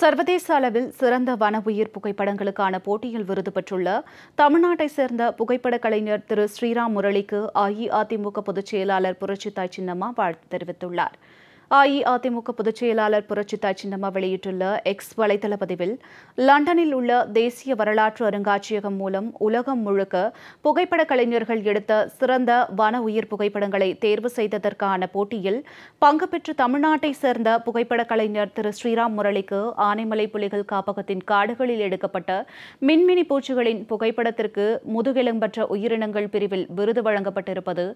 சர்வதேச அளவில் சிறந்த வன உயிர் புகைப்படங்களுக்கான போட்டியில் விருது பெற்றுள்ள தமிழ்நாட்டை சேர்ந்த புகைப்பட கலைஞர் திரு ஸ்ரீராம் முரளிக்கு அஇஅதிமுக பொதுச் செயலாளர் புரட்சித்தாய் சின்னம்மா வாழ்த்து தெரிவித்துள்ளார் அஇஅதிமுக பொதுச் செயலாளர் புரட்சித்தாய் சின்னம்மா வெளியிட்டுள்ள எக்ஸ் வலைதள பதிவில் லண்டனில் உள்ள தேசிய வரலாற்று அருங்காட்சியகம் மூலம் உலகம் முழுக்க புகைப்பட கலைஞர்கள் எடுத்த சிறந்த வன உயிர் புகைப்படங்களை தேர்வு செய்ததற்கான போட்டியில் பங்கு பெற்று தமிழ்நாட்டை சேர்ந்த புகைப்பட கலைஞர் திரு ஸ்ரீராம் முரளிக்கு ஆனைமலை புலிகள் காப்பகத்தின் காடுகளில் எடுக்கப்பட்ட மின்மினி பூச்சிகளின் புகைப்படத்திற்கு முதுகெலும்பற்ற உயிரினங்கள் பிரிவில் விருது வழங்கப்பட்டிருப்பது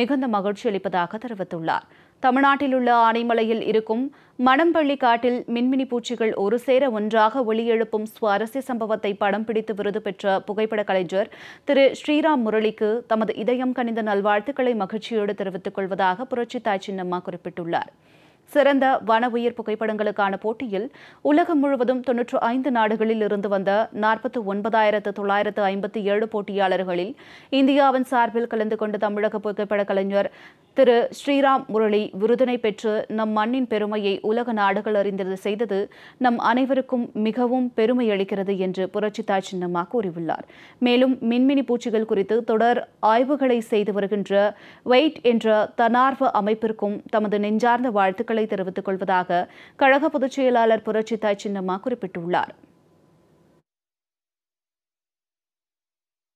மிகுந்த மகிழ்ச்சி அளிப்பதாக தெரிவித்துள்ளார் தமிழ்நாட்டில் உள்ள ஆனைமலையில் இருக்கும் மணம்பள்ளி காட்டில் மின்மினி பூச்சிகள் ஒரு சேர ஒன்றாக ஒளியெழுப்பும் சுவாரஸ்ய சம்பவத்தை படம் பிடித்து விருது பெற்ற புகைப்பட கலைஞர் திரு ஸ்ரீராம் முரளிக்கு தமது இதயம் கணிந்த நல்வாழ்த்துக்களை மகிழ்ச்சியோடு தெரிவித்துக் கொள்வதாக புரட்சி தாய் சின்னம்மா குறிப்பிட்டுள்ளார் சிறந்த வன உயிர் புகைப்படங்களுக்கான போட்டியில் உலகம் முழுவதும் தொன்னூற்று ஐந்து நாடுகளில் இருந்து வந்த நாற்பத்தி ஒன்பதாயிரத்து தொள்ளாயிரத்து ஐம்பத்தி ஏழு போட்டியாளர்களில் இந்தியாவின் சார்பில் கலந்து கொண்ட தமிழக புகைப்பட கலைஞர் திரு ஸ்ரீராம் முரளி விருதினை பெற்று நம் மண்ணின் பெருமையை உலக நாடுகள் அறிந்தது செய்தது நம் அனைவருக்கும் மிகவும் பெருமை அளிக்கிறது என்று புரட்சித்தா சின்னம்மா கூறியுள்ளார் மேலும் மின்மினி பூச்சிகள் குறித்து தொடர் ஆய்வுகளை செய்து வருகின்ற வெயிட் என்ற தன்னார்வ அமைப்பிற்கும் தமது நெஞ்சார்ந்த வாழ்த்துக்களை தெரிவித்துக் கொள்வதாக கழக பொதுச் செயலாளர் புரட்சித்தா சின்னம்மா குறிப்பிட்டுள்ளார்